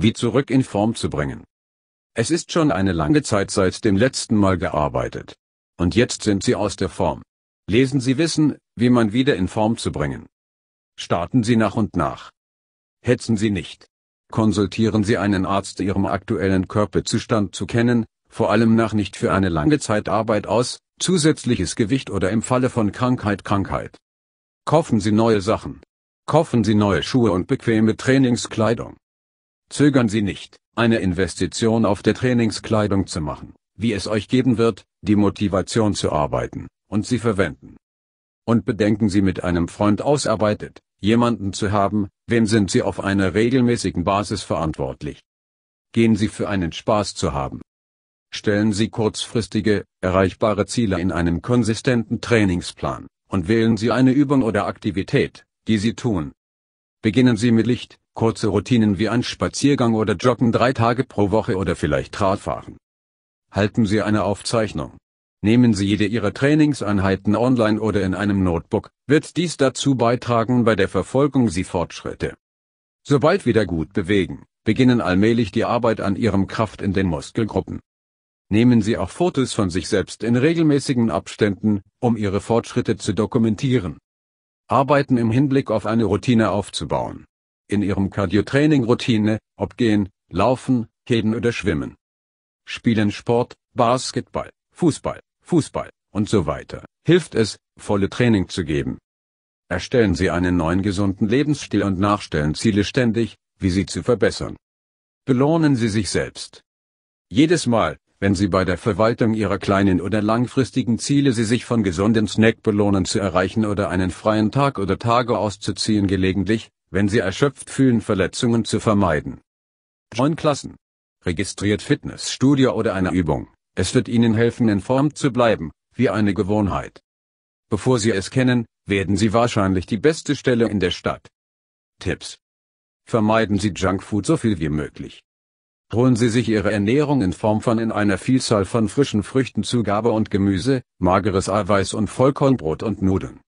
wie zurück in Form zu bringen. Es ist schon eine lange Zeit seit dem letzten Mal gearbeitet. Und jetzt sind Sie aus der Form. Lesen Sie Wissen, wie man wieder in Form zu bringen. Starten Sie nach und nach. Hetzen Sie nicht. Konsultieren Sie einen Arzt Ihrem aktuellen Körperzustand zu kennen, vor allem nach nicht für eine lange Zeit Arbeit aus, zusätzliches Gewicht oder im Falle von Krankheit Krankheit. Kaufen Sie neue Sachen. Kaufen Sie neue Schuhe und bequeme Trainingskleidung. Zögern Sie nicht, eine Investition auf der Trainingskleidung zu machen, wie es euch geben wird, die Motivation zu arbeiten, und sie verwenden. Und bedenken Sie mit einem Freund ausarbeitet, jemanden zu haben, wem sind Sie auf einer regelmäßigen Basis verantwortlich. Gehen Sie für einen Spaß zu haben. Stellen Sie kurzfristige, erreichbare Ziele in einem konsistenten Trainingsplan, und wählen Sie eine Übung oder Aktivität, die Sie tun. Beginnen Sie mit Licht, kurze Routinen wie ein Spaziergang oder Joggen drei Tage pro Woche oder vielleicht Radfahren. Halten Sie eine Aufzeichnung. Nehmen Sie jede Ihrer Trainingseinheiten online oder in einem Notebook, wird dies dazu beitragen bei der Verfolgung Sie Fortschritte. Sobald wieder gut bewegen, beginnen allmählich die Arbeit an Ihrem Kraft in den Muskelgruppen. Nehmen Sie auch Fotos von sich selbst in regelmäßigen Abständen, um Ihre Fortschritte zu dokumentieren. Arbeiten im Hinblick auf eine Routine aufzubauen in ihrem Cardio-Training-Routine, ob Gehen, Laufen, Keden oder Schwimmen. Spielen Sport, Basketball, Fußball, Fußball und so weiter, hilft es, volle Training zu geben. Erstellen Sie einen neuen gesunden Lebensstil und nachstellen Ziele ständig, wie sie zu verbessern. Belohnen Sie sich selbst. Jedes Mal, wenn Sie bei der Verwaltung Ihrer kleinen oder langfristigen Ziele Sie sich von gesunden belohnen zu erreichen oder einen freien Tag oder Tage auszuziehen gelegentlich, wenn sie erschöpft fühlen, Verletzungen zu vermeiden. Join Klassen. Registriert Fitnessstudio oder eine Übung. Es wird Ihnen helfen, in Form zu bleiben, wie eine Gewohnheit. Bevor Sie es kennen, werden Sie wahrscheinlich die beste Stelle in der Stadt. Tipps. Vermeiden Sie Junkfood so viel wie möglich. Holen Sie sich Ihre Ernährung in Form von in einer Vielzahl von frischen Früchten Zugabe und Gemüse, mageres Eiweiß und Vollkornbrot und Nudeln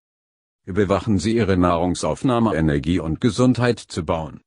überwachen sie ihre Nahrungsaufnahme Energie und Gesundheit zu bauen